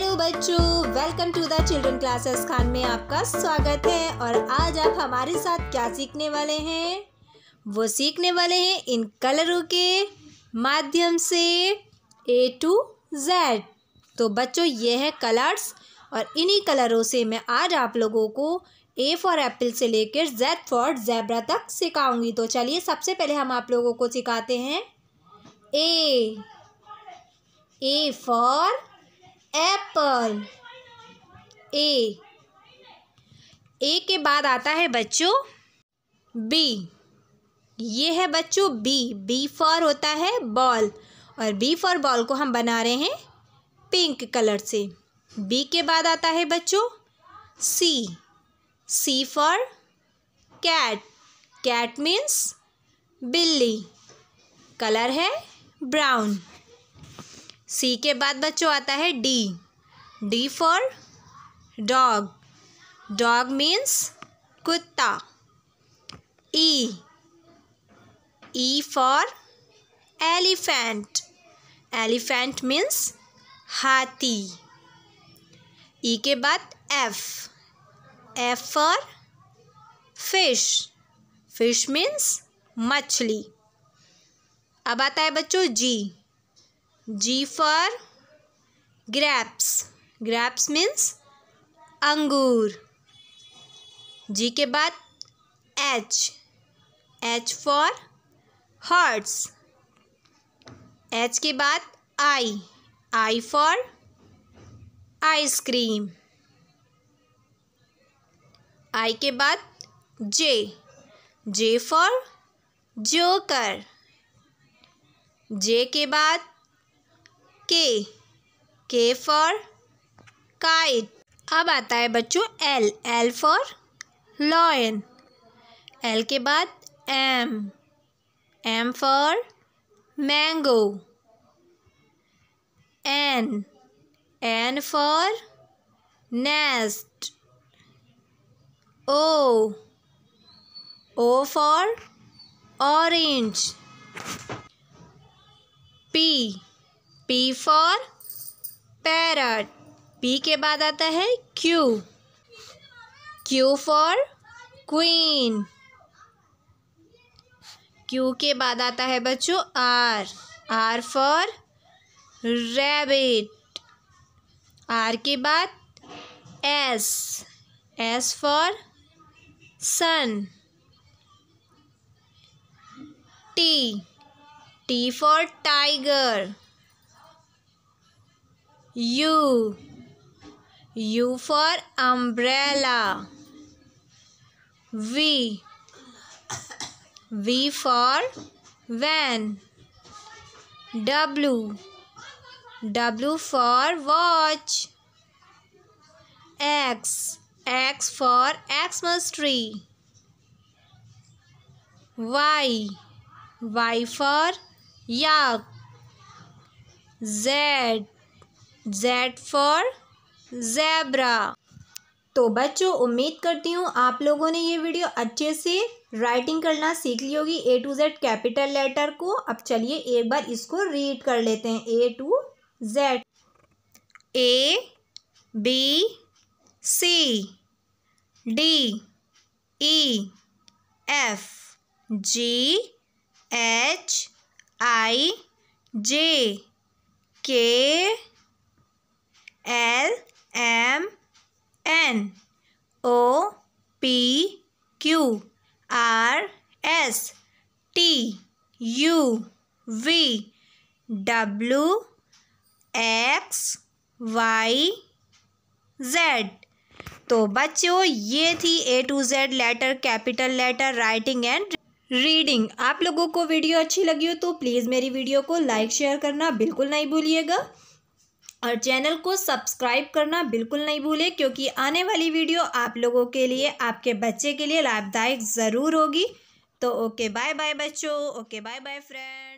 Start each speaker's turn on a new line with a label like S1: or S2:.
S1: Hello बच्चों welcome to the children classes Khan में आपका स्वागत है और आज आप हमारे साथ क्या सीखने वाले हैं वो सीखने वाले हैं इन कलरों के माध्यम से ए टू जेड तो बच्चों ये है कलर्स और इन्हीं कलरों से मैं आज आप लोगों को ए फॉर एप्पल से लेकर जेड फॉर जैब्रा तक सिखाऊंगी तो चलिए सबसे पहले हम आप लोगों को सिखाते हैं ए ए फॉर एप्पल ए ए के बाद आता है बच्चों बी ये है बच्चों बी बी फॉर होता है बॉल और बी फॉर बॉल को हम बना रहे हैं पिंक कलर से बी के बाद आता है बच्चों C C for cat cat means बिल्ली कलर है ब्राउन सी के बाद बच्चों आता है D D for dog dog means कुत्ता E E for elephant elephant means हाथी ई e के बाद F F for fish fish means मछली अब आता है बच्चों जी G for grapes. Grapes means अंगूर G के बाद H. H for hearts. H के बाद I. I for ice cream. I के बाद J. J for joker. J के बाद के के फॉर काइट अब आता है बच्चों L L for lion L के बाद M M for mango N N for nest O O for orange. P P for parrot P के बाद आता है Q Q for queen Q के बाद आता है बच्चों R R for rabbit R के बाद S S for sun T T for tiger U. U for umbrella. V. V for van. W. W for watch. X. X for Xmas tree. Y. Y for yak. Z. Z for zebra तो बच्चों उम्मीद करती हूँ आप लोगों ने ये video अच्छे से राइटिंग करना सीख ली होगी A to Z capital letter को अब चलिए एक बार इसको रीड कर लेते हैं A to Z A B C D E F G H I J K L M N O P Q R S T U V W X Y Z तो बच्चों ये थी A to Z letter capital letter writing and reading आप लोगों को video अच्छी लगी हो तो प्लीज़ मेरी वीडियो को लाइक शेयर करना बिल्कुल नहीं भूलिएगा और चैनल को सब्सक्राइब करना बिल्कुल नहीं भूले क्योंकि आने वाली वीडियो आप लोगों के लिए आपके बच्चे के लिए लाभदायक ज़रूर होगी तो ओके बाय बाय बच्चों ओके बाय बाय फ्रेंड